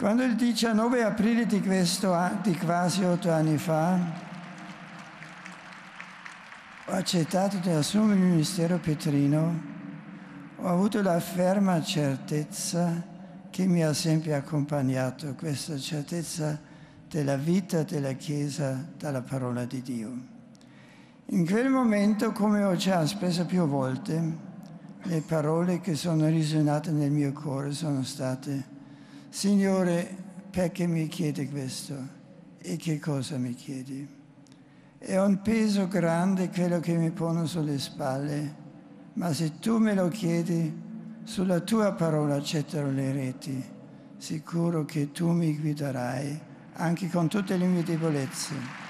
Quando il 19 aprile di, questo, di quasi otto anni fa ho accettato di assumere il ministero Petrino, ho avuto la ferma certezza che mi ha sempre accompagnato, questa certezza della vita della Chiesa dalla parola di Dio. In quel momento, come ho già spesso più volte, le parole che sono risuonate nel mio cuore sono state Signore, perché mi chiedi questo? E che cosa mi chiedi? È un peso grande quello che mi pongo sulle spalle, ma se tu me lo chiedi, sulla tua parola accetterò le reti, sicuro che tu mi guiderai anche con tutte le mie debolezze.